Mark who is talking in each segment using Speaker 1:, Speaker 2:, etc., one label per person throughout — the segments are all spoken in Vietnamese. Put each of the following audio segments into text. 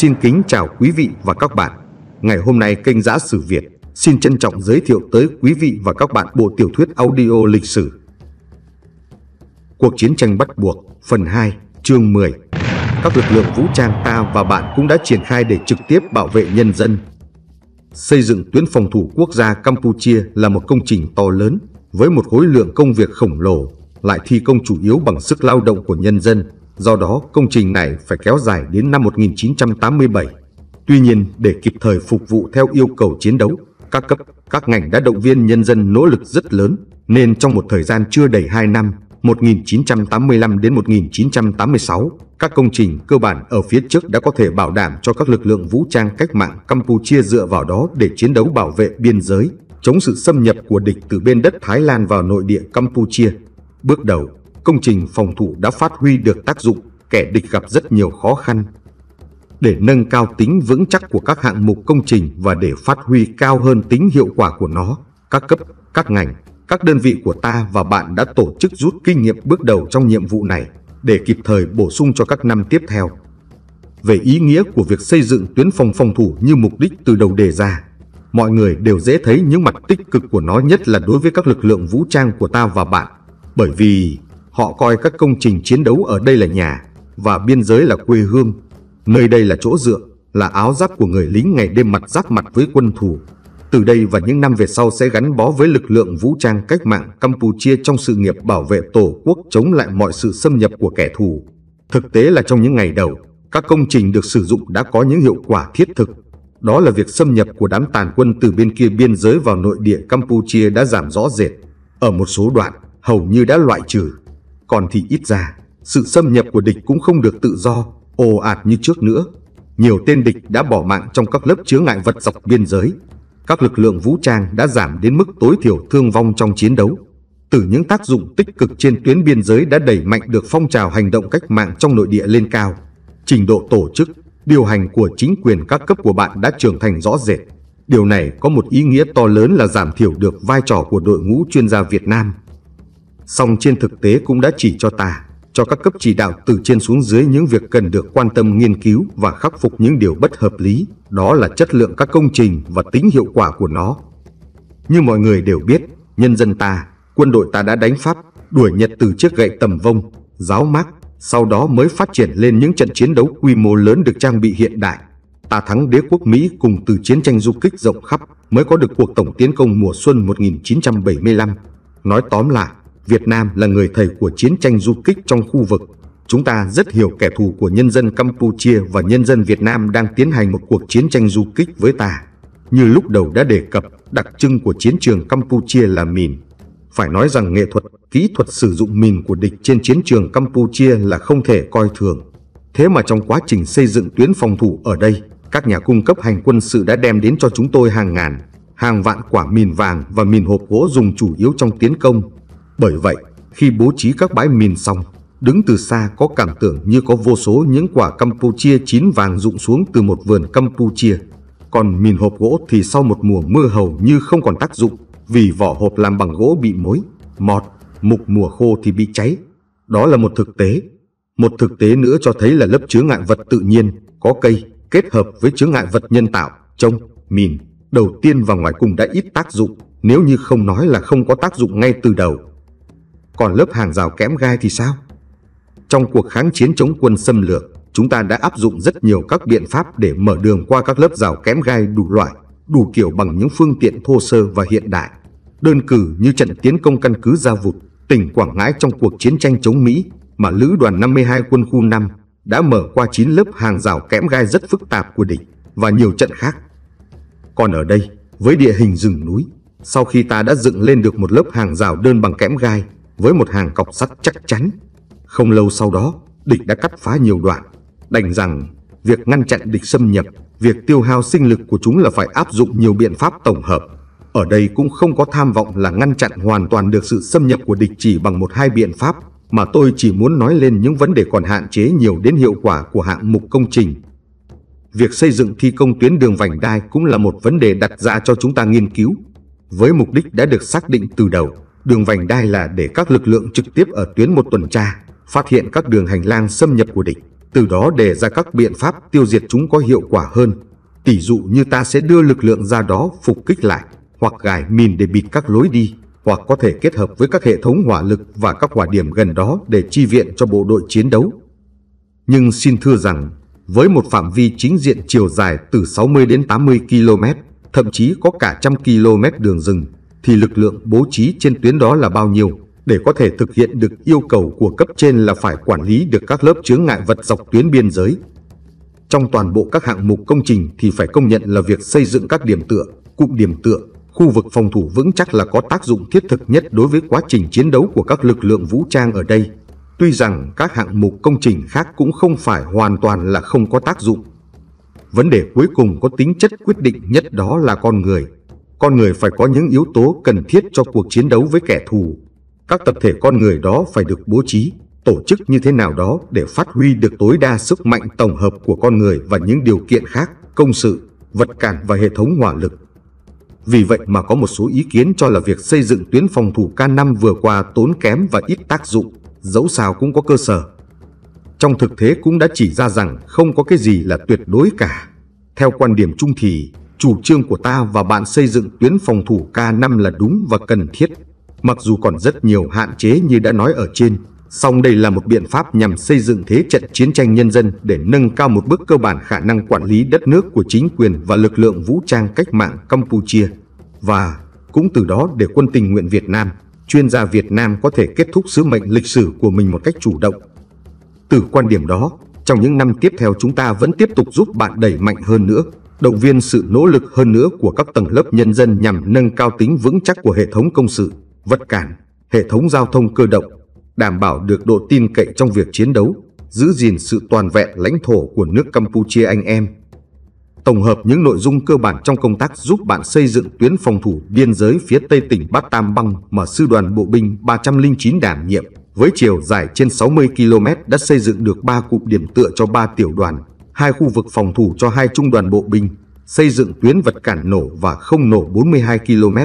Speaker 1: Xin kính chào quý vị và các bạn. Ngày hôm nay kênh Giã Sử Việt xin trân trọng giới thiệu tới quý vị và các bạn bộ tiểu thuyết audio lịch sử Cuộc chiến tranh bắt buộc phần 2 chương 10 Các lực lượng vũ trang ta và bạn cũng đã triển khai để trực tiếp bảo vệ nhân dân. Xây dựng tuyến phòng thủ quốc gia Campuchia là một công trình to lớn với một khối lượng công việc khổng lồ lại thi công chủ yếu bằng sức lao động của nhân dân Do đó, công trình này phải kéo dài đến năm 1987. Tuy nhiên, để kịp thời phục vụ theo yêu cầu chiến đấu, các cấp, các ngành đã động viên nhân dân nỗ lực rất lớn, nên trong một thời gian chưa đầy 2 năm, 1985 đến 1986, các công trình cơ bản ở phía trước đã có thể bảo đảm cho các lực lượng vũ trang cách mạng Campuchia dựa vào đó để chiến đấu bảo vệ biên giới, chống sự xâm nhập của địch từ bên đất Thái Lan vào nội địa Campuchia. Bước đầu, công trình phòng thủ đã phát huy được tác dụng, kẻ địch gặp rất nhiều khó khăn. Để nâng cao tính vững chắc của các hạng mục công trình và để phát huy cao hơn tính hiệu quả của nó, các cấp, các ngành, các đơn vị của ta và bạn đã tổ chức rút kinh nghiệm bước đầu trong nhiệm vụ này để kịp thời bổ sung cho các năm tiếp theo. Về ý nghĩa của việc xây dựng tuyến phòng phòng thủ như mục đích từ đầu đề ra, mọi người đều dễ thấy những mặt tích cực của nó nhất là đối với các lực lượng vũ trang của ta và bạn. Bởi vì Họ coi các công trình chiến đấu ở đây là nhà và biên giới là quê hương. Nơi đây là chỗ dựa, là áo giáp của người lính ngày đêm mặt giáp mặt với quân thù. Từ đây và những năm về sau sẽ gắn bó với lực lượng vũ trang cách mạng Campuchia trong sự nghiệp bảo vệ Tổ quốc chống lại mọi sự xâm nhập của kẻ thù. Thực tế là trong những ngày đầu, các công trình được sử dụng đã có những hiệu quả thiết thực. Đó là việc xâm nhập của đám tàn quân từ bên kia biên giới vào nội địa Campuchia đã giảm rõ rệt. Ở một số đoạn, hầu như đã loại trừ còn thì ít ra, sự xâm nhập của địch cũng không được tự do, ồ ạt như trước nữa. Nhiều tên địch đã bỏ mạng trong các lớp chứa ngại vật dọc biên giới. Các lực lượng vũ trang đã giảm đến mức tối thiểu thương vong trong chiến đấu. Từ những tác dụng tích cực trên tuyến biên giới đã đẩy mạnh được phong trào hành động cách mạng trong nội địa lên cao. Trình độ tổ chức, điều hành của chính quyền các cấp của bạn đã trưởng thành rõ rệt. Điều này có một ý nghĩa to lớn là giảm thiểu được vai trò của đội ngũ chuyên gia Việt Nam song trên thực tế cũng đã chỉ cho ta, cho các cấp chỉ đạo từ trên xuống dưới những việc cần được quan tâm nghiên cứu và khắc phục những điều bất hợp lý, đó là chất lượng các công trình và tính hiệu quả của nó. Như mọi người đều biết, nhân dân ta, quân đội ta đã đánh Pháp, đuổi Nhật từ chiếc gậy tầm vông, giáo mác, sau đó mới phát triển lên những trận chiến đấu quy mô lớn được trang bị hiện đại. Ta thắng đế quốc Mỹ cùng từ chiến tranh du kích rộng khắp mới có được cuộc tổng tiến công mùa xuân 1975. Nói tóm lại, Việt Nam là người thầy của chiến tranh du kích trong khu vực. Chúng ta rất hiểu kẻ thù của nhân dân Campuchia và nhân dân Việt Nam đang tiến hành một cuộc chiến tranh du kích với ta. Như lúc đầu đã đề cập, đặc trưng của chiến trường Campuchia là mìn. Phải nói rằng nghệ thuật, kỹ thuật sử dụng mìn của địch trên chiến trường Campuchia là không thể coi thường. Thế mà trong quá trình xây dựng tuyến phòng thủ ở đây, các nhà cung cấp hành quân sự đã đem đến cho chúng tôi hàng ngàn, hàng vạn quả mìn vàng và mìn hộp gỗ dùng chủ yếu trong tiến công bởi vậy, khi bố trí các bãi mìn xong, đứng từ xa có cảm tưởng như có vô số những quả Campuchia chín vàng rụng xuống từ một vườn Campuchia. Còn mìn hộp gỗ thì sau một mùa mưa hầu như không còn tác dụng vì vỏ hộp làm bằng gỗ bị mối, mọt, mục mùa khô thì bị cháy. Đó là một thực tế. Một thực tế nữa cho thấy là lớp chứa ngại vật tự nhiên, có cây, kết hợp với chứa ngại vật nhân tạo, trông, mìn, đầu tiên và ngoài cùng đã ít tác dụng, nếu như không nói là không có tác dụng ngay từ đầu còn lớp hàng rào kẽm gai thì sao? Trong cuộc kháng chiến chống quân xâm lược, chúng ta đã áp dụng rất nhiều các biện pháp để mở đường qua các lớp rào kẽm gai đủ loại, đủ kiểu bằng những phương tiện thô sơ và hiện đại. Đơn cử như trận tiến công căn cứ Gia Vụt, tỉnh Quảng Ngãi trong cuộc chiến tranh chống Mỹ mà Lữ đoàn 52 quân khu 5 đã mở qua 9 lớp hàng rào kẽm gai rất phức tạp của địch và nhiều trận khác. Còn ở đây, với địa hình rừng núi, sau khi ta đã dựng lên được một lớp hàng rào đơn bằng kẽm gai với một hàng cọc sắt chắc chắn. Không lâu sau đó, địch đã cắt phá nhiều đoạn, đành rằng việc ngăn chặn địch xâm nhập, việc tiêu hao sinh lực của chúng là phải áp dụng nhiều biện pháp tổng hợp. Ở đây cũng không có tham vọng là ngăn chặn hoàn toàn được sự xâm nhập của địch chỉ bằng một hai biện pháp, mà tôi chỉ muốn nói lên những vấn đề còn hạn chế nhiều đến hiệu quả của hạng mục công trình. Việc xây dựng thi công tuyến đường vành đai cũng là một vấn đề đặt ra cho chúng ta nghiên cứu, với mục đích đã được xác định từ đầu. Đường vành đai là để các lực lượng trực tiếp ở tuyến một tuần tra, phát hiện các đường hành lang xâm nhập của địch, từ đó đề ra các biện pháp tiêu diệt chúng có hiệu quả hơn. Tỷ dụ như ta sẽ đưa lực lượng ra đó phục kích lại, hoặc gài mìn để bịt các lối đi, hoặc có thể kết hợp với các hệ thống hỏa lực và các hỏa điểm gần đó để chi viện cho bộ đội chiến đấu. Nhưng xin thưa rằng, với một phạm vi chính diện chiều dài từ 60 đến 80 km, thậm chí có cả trăm km đường rừng, thì lực lượng bố trí trên tuyến đó là bao nhiêu để có thể thực hiện được yêu cầu của cấp trên là phải quản lý được các lớp chướng ngại vật dọc tuyến biên giới. Trong toàn bộ các hạng mục công trình thì phải công nhận là việc xây dựng các điểm tựa, cụm điểm tựa, khu vực phòng thủ vững chắc là có tác dụng thiết thực nhất đối với quá trình chiến đấu của các lực lượng vũ trang ở đây. Tuy rằng các hạng mục công trình khác cũng không phải hoàn toàn là không có tác dụng. Vấn đề cuối cùng có tính chất quyết định nhất đó là con người con người phải có những yếu tố cần thiết cho cuộc chiến đấu với kẻ thù. Các tập thể con người đó phải được bố trí, tổ chức như thế nào đó để phát huy được tối đa sức mạnh tổng hợp của con người và những điều kiện khác, công sự, vật cản và hệ thống hỏa lực. Vì vậy mà có một số ý kiến cho là việc xây dựng tuyến phòng thủ k năm vừa qua tốn kém và ít tác dụng, dẫu sao cũng có cơ sở. Trong thực tế cũng đã chỉ ra rằng không có cái gì là tuyệt đối cả. Theo quan điểm chung thì chủ trương của ta và bạn xây dựng tuyến phòng thủ K5 là đúng và cần thiết. Mặc dù còn rất nhiều hạn chế như đã nói ở trên, song đây là một biện pháp nhằm xây dựng thế trận chiến tranh nhân dân để nâng cao một bước cơ bản khả năng quản lý đất nước của chính quyền và lực lượng vũ trang cách mạng Campuchia. Và cũng từ đó để quân tình nguyện Việt Nam, chuyên gia Việt Nam có thể kết thúc sứ mệnh lịch sử của mình một cách chủ động. Từ quan điểm đó, trong những năm tiếp theo chúng ta vẫn tiếp tục giúp bạn đẩy mạnh hơn nữa động viên sự nỗ lực hơn nữa của các tầng lớp nhân dân nhằm nâng cao tính vững chắc của hệ thống công sự, vật cản, hệ thống giao thông cơ động, đảm bảo được độ tin cậy trong việc chiến đấu, giữ gìn sự toàn vẹn lãnh thổ của nước Campuchia anh em. Tổng hợp những nội dung cơ bản trong công tác giúp bạn xây dựng tuyến phòng thủ biên giới phía tây tỉnh Bát Tam Bang mà Sư đoàn Bộ binh 309 đảm nhiệm với chiều dài trên 60 km đã xây dựng được 3 cụm điểm tựa cho 3 tiểu đoàn hai khu vực phòng thủ cho hai trung đoàn bộ binh, xây dựng tuyến vật cản nổ và không nổ 42 km,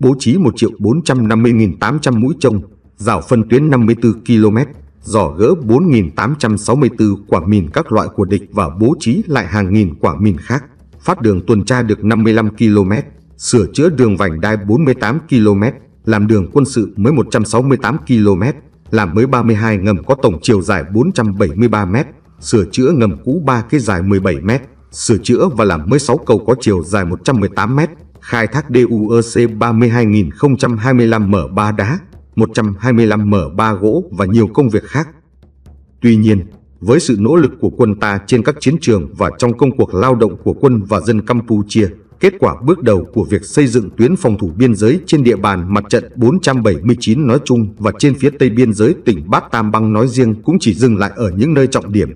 Speaker 1: bố trí 1 triệu 450.800 mũi trông, rào phân tuyến 54 km, dò gỡ 4.864 quả mìn các loại của địch và bố trí lại hàng nghìn quả mìn khác, phát đường tuần tra được 55 km, sửa chữa đường vành đai 48 km, làm đường quân sự mới 168 km, làm mới 32 ngầm có tổng chiều dài 473 mét, sửa chữa ngầm cũ 3 cái dài 17 m, sửa chữa và làm mới 6 cầu có chiều dài 118 m, khai thác DUEC 32.025m3 đá, 125m3 gỗ và nhiều công việc khác. Tuy nhiên, với sự nỗ lực của quân ta trên các chiến trường và trong công cuộc lao động của quân và dân Campuchia, kết quả bước đầu của việc xây dựng tuyến phòng thủ biên giới trên địa bàn mặt trận 479 nói chung và trên phía tây biên giới tỉnh Bát Tam băng nói riêng cũng chỉ dừng lại ở những nơi trọng điểm,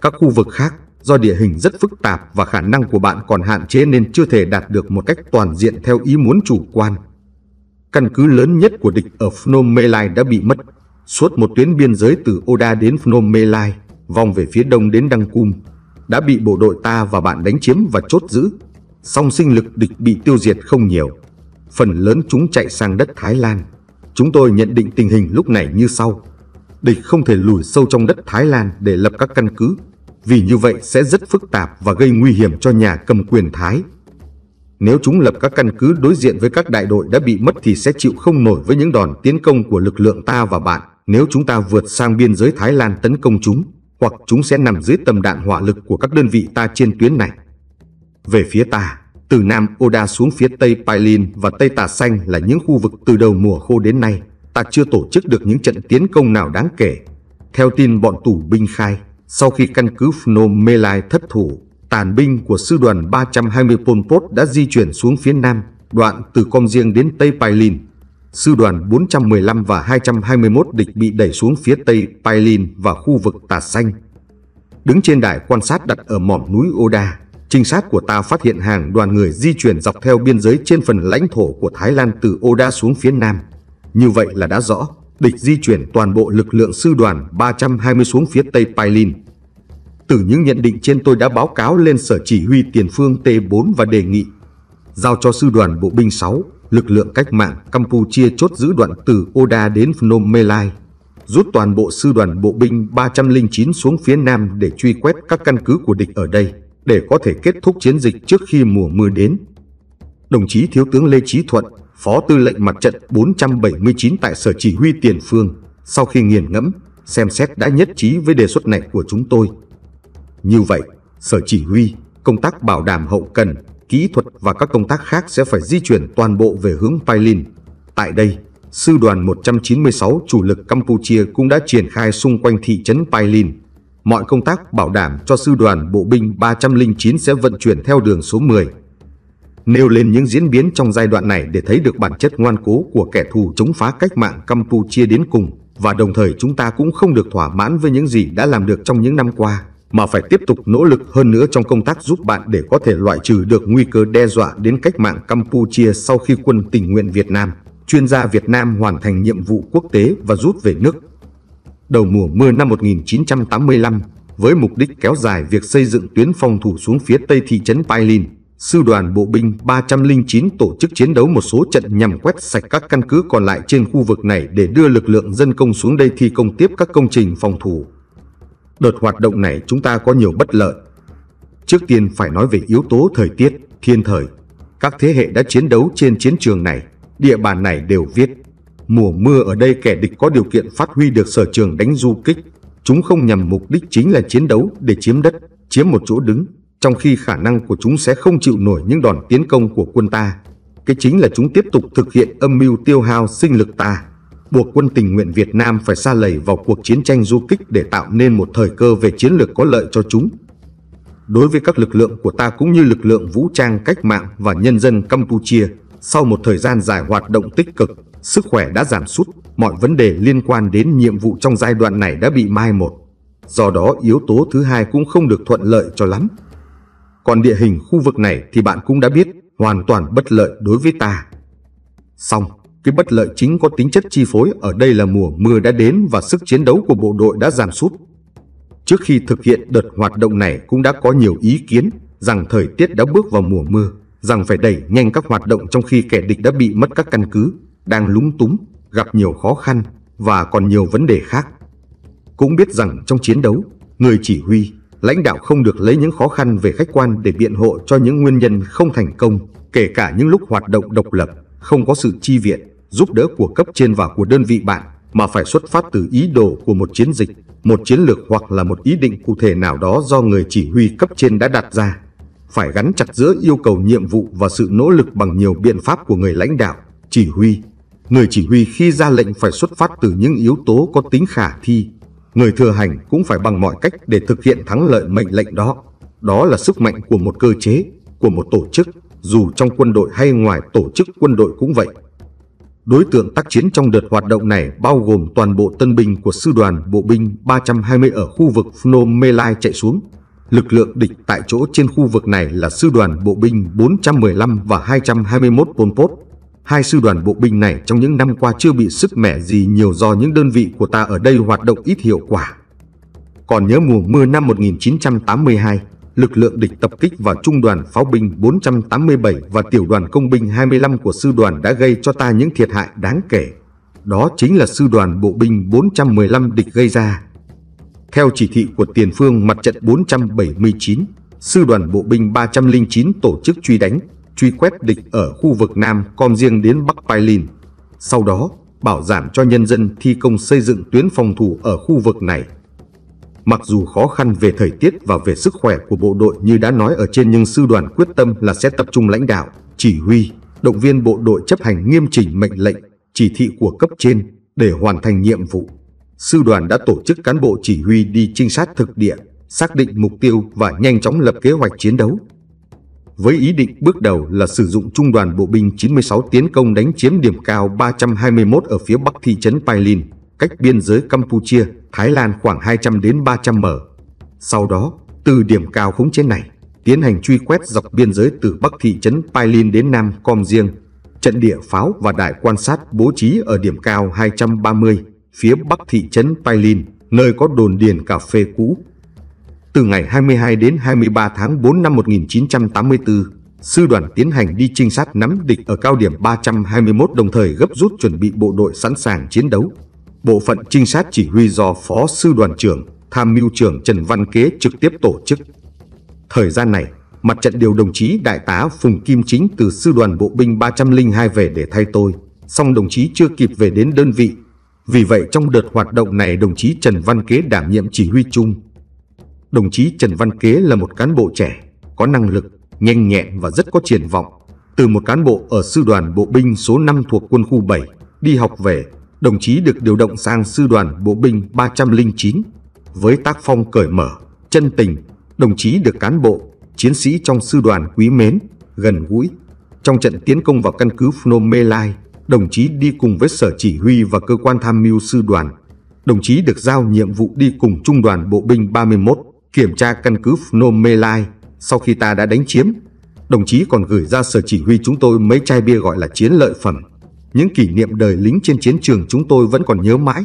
Speaker 1: các khu vực khác do địa hình rất phức tạp và khả năng của bạn còn hạn chế nên chưa thể đạt được một cách toàn diện theo ý muốn chủ quan. Căn cứ lớn nhất của địch ở Phnom Melai đã bị mất. Suốt một tuyến biên giới từ Oda đến Phnom Melai, vòng về phía đông đến Đăng Cung, đã bị bộ đội ta và bạn đánh chiếm và chốt giữ. Song sinh lực địch bị tiêu diệt không nhiều. Phần lớn chúng chạy sang đất Thái Lan. Chúng tôi nhận định tình hình lúc này như sau địch không thể lùi sâu trong đất Thái Lan để lập các căn cứ, vì như vậy sẽ rất phức tạp và gây nguy hiểm cho nhà cầm quyền Thái. Nếu chúng lập các căn cứ đối diện với các đại đội đã bị mất thì sẽ chịu không nổi với những đòn tiến công của lực lượng ta và bạn nếu chúng ta vượt sang biên giới Thái Lan tấn công chúng, hoặc chúng sẽ nằm dưới tầm đạn hỏa lực của các đơn vị ta trên tuyến này. Về phía ta, từ Nam Oda xuống phía Tây Pailin và Tây Tà Xanh là những khu vực từ đầu mùa khô đến nay ta chưa tổ chức được những trận tiến công nào đáng kể. Theo tin bọn tù binh khai, sau khi căn cứ Phnom Melai thất thủ, tàn binh của sư đoàn 320 Pol Pot đã di chuyển xuống phía nam, đoạn từ Com Riêng đến Tây Pailin. Sư đoàn 415 và 221 địch bị đẩy xuống phía Tây Pailin và khu vực Tà Xanh. Đứng trên đài quan sát đặt ở mỏm núi Oda, trinh sát của ta phát hiện hàng đoàn người di chuyển dọc theo biên giới trên phần lãnh thổ của Thái Lan từ Oda xuống phía nam. Như vậy là đã rõ, địch di chuyển toàn bộ lực lượng sư đoàn 320 xuống phía tây Pailin. Từ những nhận định trên tôi đã báo cáo lên sở chỉ huy tiền phương T4 và đề nghị giao cho sư đoàn bộ binh 6, lực lượng cách mạng Campuchia chốt giữ đoạn từ Oda đến Phnom Melai, rút toàn bộ sư đoàn bộ binh 309 xuống phía nam để truy quét các căn cứ của địch ở đây, để có thể kết thúc chiến dịch trước khi mùa mưa đến đồng chí Thiếu tướng Lê Trí Thuận, Phó Tư lệnh Mặt trận 479 tại Sở Chỉ huy Tiền Phương, sau khi nghiền ngẫm, xem xét đã nhất trí với đề xuất này của chúng tôi. Như vậy, Sở Chỉ huy, công tác bảo đảm hậu cần, kỹ thuật và các công tác khác sẽ phải di chuyển toàn bộ về hướng Pailin. Tại đây, Sư đoàn 196 chủ lực Campuchia cũng đã triển khai xung quanh thị trấn Pailin. Mọi công tác bảo đảm cho sư đoàn bộ binh 309 sẽ vận chuyển theo đường số 10 nêu lên những diễn biến trong giai đoạn này để thấy được bản chất ngoan cố của kẻ thù chống phá cách mạng Campuchia đến cùng và đồng thời chúng ta cũng không được thỏa mãn với những gì đã làm được trong những năm qua mà phải tiếp tục nỗ lực hơn nữa trong công tác giúp bạn để có thể loại trừ được nguy cơ đe dọa đến cách mạng Campuchia sau khi quân tình nguyện Việt Nam, chuyên gia Việt Nam hoàn thành nhiệm vụ quốc tế và rút về nước. Đầu mùa mưa năm 1985, với mục đích kéo dài việc xây dựng tuyến phòng thủ xuống phía tây thị trấn Pailin, sư đoàn bộ binh 309 tổ chức chiến đấu một số trận nhằm quét sạch các căn cứ còn lại trên khu vực này để đưa lực lượng dân công xuống đây thi công tiếp các công trình phòng thủ. Đợt hoạt động này chúng ta có nhiều bất lợi. Trước tiên phải nói về yếu tố thời tiết, thiên thời. Các thế hệ đã chiến đấu trên chiến trường này, địa bàn này đều viết. Mùa mưa ở đây kẻ địch có điều kiện phát huy được sở trường đánh du kích. Chúng không nhằm mục đích chính là chiến đấu để chiếm đất, chiếm một chỗ đứng, trong khi khả năng của chúng sẽ không chịu nổi những đòn tiến công của quân ta. Cái chính là chúng tiếp tục thực hiện âm mưu tiêu hao sinh lực ta, buộc quân tình nguyện Việt Nam phải xa lầy vào cuộc chiến tranh du kích để tạo nên một thời cơ về chiến lược có lợi cho chúng. Đối với các lực lượng của ta cũng như lực lượng vũ trang cách mạng và nhân dân Campuchia, sau một thời gian dài hoạt động tích cực, sức khỏe đã giảm sút, mọi vấn đề liên quan đến nhiệm vụ trong giai đoạn này đã bị mai một. Do đó yếu tố thứ hai cũng không được thuận lợi cho lắm còn địa hình khu vực này thì bạn cũng đã biết, hoàn toàn bất lợi đối với ta. Xong, cái bất lợi chính có tính chất chi phối ở đây là mùa mưa đã đến và sức chiến đấu của bộ đội đã giảm sút. Trước khi thực hiện đợt hoạt động này cũng đã có nhiều ý kiến rằng thời tiết đã bước vào mùa mưa, rằng phải đẩy nhanh các hoạt động trong khi kẻ địch đã bị mất các căn cứ, đang lúng túng, gặp nhiều khó khăn và còn nhiều vấn đề khác. Cũng biết rằng trong chiến đấu, người chỉ huy lãnh đạo không được lấy những khó khăn về khách quan để biện hộ cho những nguyên nhân không thành công, kể cả những lúc hoạt động độc lập, không có sự chi viện, giúp đỡ của cấp trên và của đơn vị bạn, mà phải xuất phát từ ý đồ của một chiến dịch, một chiến lược hoặc là một ý định cụ thể nào đó do người chỉ huy cấp trên đã đặt ra. Phải gắn chặt giữa yêu cầu nhiệm vụ và sự nỗ lực bằng nhiều biện pháp của người lãnh đạo, chỉ huy. Người chỉ huy khi ra lệnh phải xuất phát từ những yếu tố có tính khả thi, người thừa hành cũng phải bằng mọi cách để thực hiện thắng lợi mệnh lệnh đó. Đó là sức mạnh của một cơ chế, của một tổ chức, dù trong quân đội hay ngoài tổ chức quân đội cũng vậy. Đối tượng tác chiến trong đợt hoạt động này bao gồm toàn bộ tân binh của sư đoàn bộ binh 320 ở khu vực Phnom Melai chạy xuống. Lực lượng địch tại chỗ trên khu vực này là sư đoàn bộ binh 415 và 221 Pol Pot. Hai sư đoàn bộ binh này trong những năm qua chưa bị sức mẻ gì nhiều do những đơn vị của ta ở đây hoạt động ít hiệu quả. Còn nhớ mùa mưa năm 1982, lực lượng địch tập kích vào trung đoàn pháo binh 487 và tiểu đoàn công binh 25 của sư đoàn đã gây cho ta những thiệt hại đáng kể. Đó chính là sư đoàn bộ binh 415 địch gây ra. Theo chỉ thị của tiền phương mặt trận 479, sư đoàn bộ binh 309 tổ chức truy đánh, truy quét địch ở khu vực Nam com riêng đến Bắc Pai Lin. Sau đó, bảo đảm cho nhân dân thi công xây dựng tuyến phòng thủ ở khu vực này. Mặc dù khó khăn về thời tiết và về sức khỏe của bộ đội như đã nói ở trên nhưng sư đoàn quyết tâm là sẽ tập trung lãnh đạo, chỉ huy, động viên bộ đội chấp hành nghiêm chỉnh mệnh lệnh, chỉ thị của cấp trên để hoàn thành nhiệm vụ. Sư đoàn đã tổ chức cán bộ chỉ huy đi trinh sát thực địa, xác định mục tiêu và nhanh chóng lập kế hoạch chiến đấu với ý định bước đầu là sử dụng trung đoàn bộ binh 96 tiến công đánh chiếm điểm cao 321 ở phía bắc thị trấn Pailin, cách biên giới Campuchia, Thái Lan khoảng 200 đến 300 m. Sau đó, từ điểm cao khống chế này, tiến hành truy quét dọc biên giới từ bắc thị trấn Pailin đến nam Com Riêng, trận địa pháo và đại quan sát bố trí ở điểm cao 230, phía bắc thị trấn Pailin, nơi có đồn điền cà phê cũ, từ ngày 22 đến 23 tháng 4 năm 1984, sư đoàn tiến hành đi trinh sát nắm địch ở cao điểm 321 đồng thời gấp rút chuẩn bị bộ đội sẵn sàng chiến đấu. Bộ phận trinh sát chỉ huy do Phó Sư đoàn trưởng, Tham mưu trưởng Trần Văn Kế trực tiếp tổ chức. Thời gian này, mặt trận điều đồng chí Đại tá Phùng Kim Chính từ Sư đoàn Bộ binh 302 về để thay tôi, song đồng chí chưa kịp về đến đơn vị. Vì vậy trong đợt hoạt động này đồng chí Trần Văn Kế đảm nhiệm chỉ huy chung, Đồng chí Trần Văn Kế là một cán bộ trẻ, có năng lực, nhanh nhẹn và rất có triển vọng. Từ một cán bộ ở sư đoàn bộ binh số 5 thuộc quân khu 7 đi học về, đồng chí được điều động sang sư đoàn bộ binh 309. Với tác phong cởi mở, chân tình, đồng chí được cán bộ, chiến sĩ trong sư đoàn quý mến, gần gũi. Trong trận tiến công vào căn cứ Phnom Melai, đồng chí đi cùng với sở chỉ huy và cơ quan tham mưu sư đoàn. Đồng chí được giao nhiệm vụ đi cùng trung đoàn bộ binh 31 Kiểm tra căn cứ Phnom Melai sau khi ta đã đánh chiếm, đồng chí còn gửi ra sở chỉ huy chúng tôi mấy chai bia gọi là chiến lợi phẩm. Những kỷ niệm đời lính trên chiến trường chúng tôi vẫn còn nhớ mãi.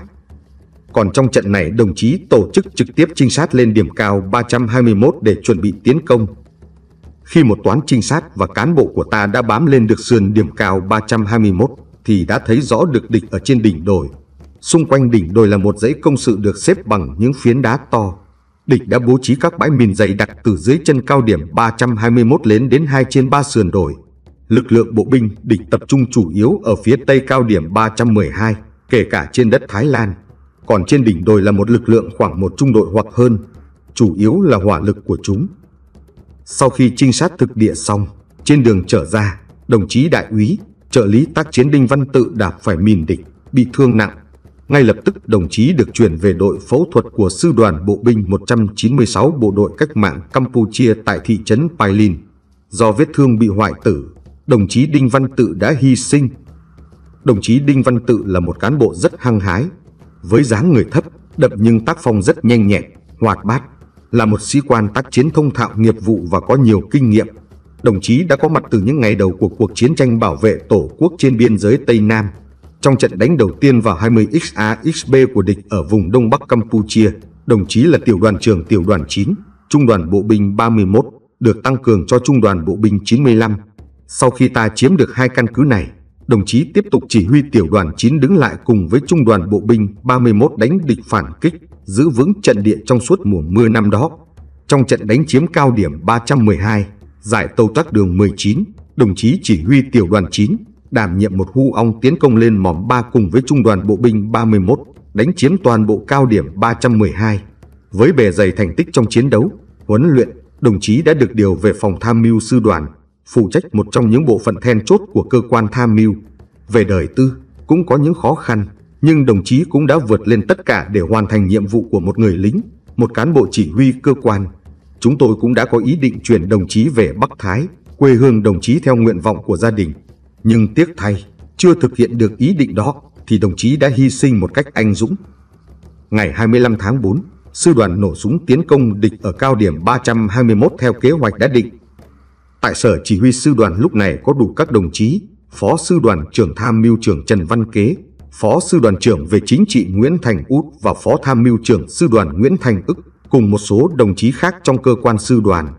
Speaker 1: Còn trong trận này, đồng chí tổ chức trực tiếp trinh sát lên điểm cao 321 để chuẩn bị tiến công. Khi một toán trinh sát và cán bộ của ta đã bám lên được sườn điểm cao 321 thì đã thấy rõ được địch ở trên đỉnh đồi. Xung quanh đỉnh đồi là một dãy công sự được xếp bằng những phiến đá to, Địch đã bố trí các bãi mìn dày đặc từ dưới chân cao điểm 321 lên đến 2 trên 3 sườn đồi. Lực lượng bộ binh địch tập trung chủ yếu ở phía tây cao điểm 312, kể cả trên đất Thái Lan. Còn trên đỉnh đồi là một lực lượng khoảng một trung đội hoặc hơn, chủ yếu là hỏa lực của chúng. Sau khi trinh sát thực địa xong, trên đường trở ra, đồng chí đại úy, trợ lý tác chiến Đinh Văn Tự đạp phải mìn địch, bị thương nặng. Ngay lập tức đồng chí được chuyển về đội phẫu thuật của Sư đoàn Bộ binh 196 Bộ đội Cách mạng Campuchia tại thị trấn Pailin. Do vết thương bị hoại tử, đồng chí Đinh Văn Tự đã hy sinh. Đồng chí Đinh Văn Tự là một cán bộ rất hăng hái, với dáng người thấp, đậm nhưng tác phong rất nhanh nhẹn, hoạt bát, là một sĩ quan tác chiến thông thạo nghiệp vụ và có nhiều kinh nghiệm. Đồng chí đã có mặt từ những ngày đầu của cuộc chiến tranh bảo vệ Tổ quốc trên biên giới Tây Nam – trong trận đánh đầu tiên vào 20XA-XB của địch ở vùng Đông Bắc Campuchia, đồng chí là tiểu đoàn trưởng tiểu đoàn 9, trung đoàn bộ binh 31, được tăng cường cho trung đoàn bộ binh 95. Sau khi ta chiếm được hai căn cứ này, đồng chí tiếp tục chỉ huy tiểu đoàn 9 đứng lại cùng với trung đoàn bộ binh 31 đánh địch phản kích, giữ vững trận địa trong suốt mùa mưa năm đó. Trong trận đánh chiếm cao điểm 312, giải tàu tắc đường 19, đồng chí chỉ huy tiểu đoàn 9 đảm nhiệm một hưu ong tiến công lên mỏm 3 cùng với trung đoàn bộ binh 31, đánh chiếm toàn bộ cao điểm 312. Với bề dày thành tích trong chiến đấu, huấn luyện, đồng chí đã được điều về phòng tham mưu sư đoàn, phụ trách một trong những bộ phận then chốt của cơ quan tham mưu. Về đời tư, cũng có những khó khăn, nhưng đồng chí cũng đã vượt lên tất cả để hoàn thành nhiệm vụ của một người lính, một cán bộ chỉ huy cơ quan. Chúng tôi cũng đã có ý định chuyển đồng chí về Bắc Thái, quê hương đồng chí theo nguyện vọng của gia đình. Nhưng tiếc thay, chưa thực hiện được ý định đó thì đồng chí đã hy sinh một cách anh dũng. Ngày 25 tháng 4, sư đoàn nổ súng tiến công địch ở cao điểm 321 theo kế hoạch đã định. Tại sở chỉ huy sư đoàn lúc này có đủ các đồng chí, Phó sư đoàn trưởng tham mưu trưởng Trần Văn Kế, Phó sư đoàn trưởng về chính trị Nguyễn Thành Út và Phó tham mưu trưởng sư đoàn Nguyễn Thành Ức cùng một số đồng chí khác trong cơ quan sư đoàn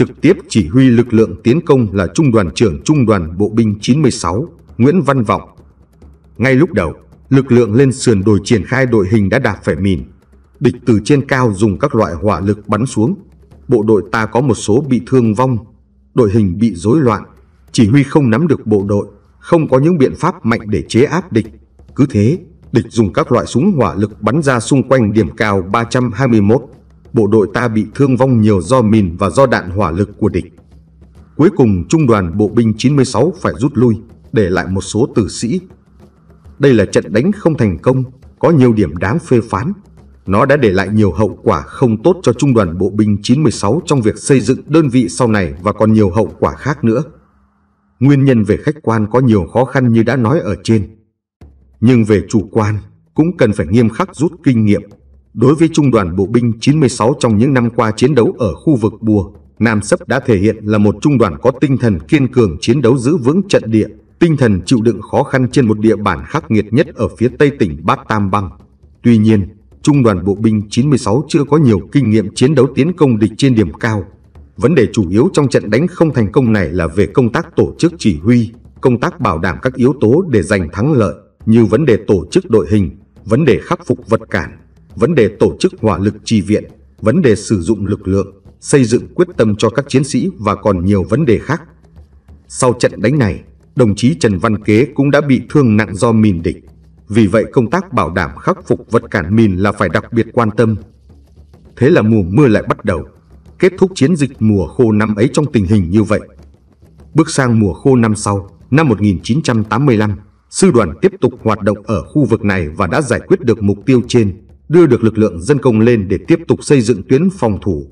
Speaker 1: trực tiếp chỉ huy lực lượng tiến công là Trung đoàn trưởng Trung đoàn Bộ binh 96 Nguyễn Văn Vọng. Ngay lúc đầu, lực lượng lên sườn đồi triển khai đội hình đã đạp phải mìn. Địch từ trên cao dùng các loại hỏa lực bắn xuống. Bộ đội ta có một số bị thương vong, đội hình bị rối loạn, chỉ huy không nắm được bộ đội, không có những biện pháp mạnh để chế áp địch. Cứ thế, địch dùng các loại súng hỏa lực bắn ra xung quanh điểm cao 321 bộ đội ta bị thương vong nhiều do mìn và do đạn hỏa lực của địch. Cuối cùng, trung đoàn bộ binh 96 phải rút lui, để lại một số tử sĩ. Đây là trận đánh không thành công, có nhiều điểm đáng phê phán. Nó đã để lại nhiều hậu quả không tốt cho trung đoàn bộ binh 96 trong việc xây dựng đơn vị sau này và còn nhiều hậu quả khác nữa. Nguyên nhân về khách quan có nhiều khó khăn như đã nói ở trên. Nhưng về chủ quan, cũng cần phải nghiêm khắc rút kinh nghiệm Đối với Trung đoàn Bộ binh 96 trong những năm qua chiến đấu ở khu vực Bùa, Nam Sấp đã thể hiện là một trung đoàn có tinh thần kiên cường chiến đấu giữ vững trận địa, tinh thần chịu đựng khó khăn trên một địa bàn khắc nghiệt nhất ở phía tây tỉnh Bát Tam Bang. Tuy nhiên, Trung đoàn Bộ binh 96 chưa có nhiều kinh nghiệm chiến đấu tiến công địch trên điểm cao. Vấn đề chủ yếu trong trận đánh không thành công này là về công tác tổ chức chỉ huy, công tác bảo đảm các yếu tố để giành thắng lợi, như vấn đề tổ chức đội hình, vấn đề khắc phục vật cản, vấn đề tổ chức hỏa lực trì viện, vấn đề sử dụng lực lượng, xây dựng quyết tâm cho các chiến sĩ và còn nhiều vấn đề khác. Sau trận đánh này, đồng chí Trần Văn Kế cũng đã bị thương nặng do mìn địch. Vì vậy công tác bảo đảm khắc phục vật cản mìn là phải đặc biệt quan tâm. Thế là mùa mưa lại bắt đầu, kết thúc chiến dịch mùa khô năm ấy trong tình hình như vậy. Bước sang mùa khô năm sau, năm 1985, sư đoàn tiếp tục hoạt động ở khu vực này và đã giải quyết được mục tiêu trên đưa được lực lượng dân công lên để tiếp tục xây dựng tuyến phòng thủ.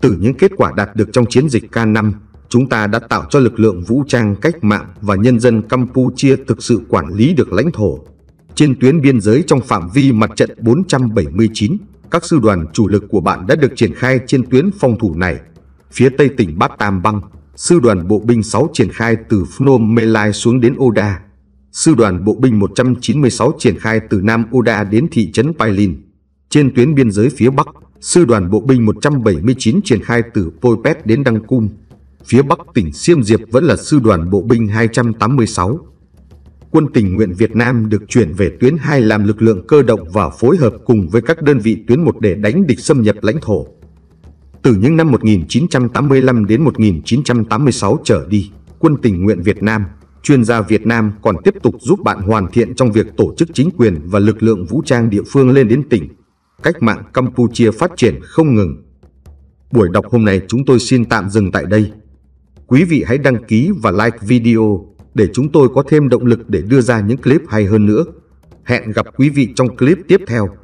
Speaker 1: Từ những kết quả đạt được trong chiến dịch K5, chúng ta đã tạo cho lực lượng vũ trang cách mạng và nhân dân Campuchia thực sự quản lý được lãnh thổ. Trên tuyến biên giới trong phạm vi mặt trận 479, các sư đoàn chủ lực của bạn đã được triển khai trên tuyến phòng thủ này. Phía tây tỉnh Bát Tam Bang, sư đoàn bộ binh 6 triển khai từ Phnom Melai xuống đến Oda, sư đoàn bộ binh 196 triển khai từ Nam Uda đến thị trấn Pailin. Trên tuyến biên giới phía Bắc, sư đoàn bộ binh 179 triển khai từ Poipet đến Đăng Cung. Phía Bắc tỉnh Siêm Diệp vẫn là sư đoàn bộ binh 286. Quân tình nguyện Việt Nam được chuyển về tuyến 2 làm lực lượng cơ động và phối hợp cùng với các đơn vị tuyến 1 để đánh địch xâm nhập lãnh thổ. Từ những năm 1985 đến 1986 trở đi, quân tình nguyện Việt Nam chuyên gia Việt Nam còn tiếp tục giúp bạn hoàn thiện trong việc tổ chức chính quyền và lực lượng vũ trang địa phương lên đến tỉnh. Cách mạng Campuchia phát triển không ngừng. Buổi đọc hôm nay chúng tôi xin tạm dừng tại đây. Quý vị hãy đăng ký và like video để chúng tôi có thêm động lực để đưa ra những clip hay hơn nữa. Hẹn gặp quý vị trong clip tiếp theo.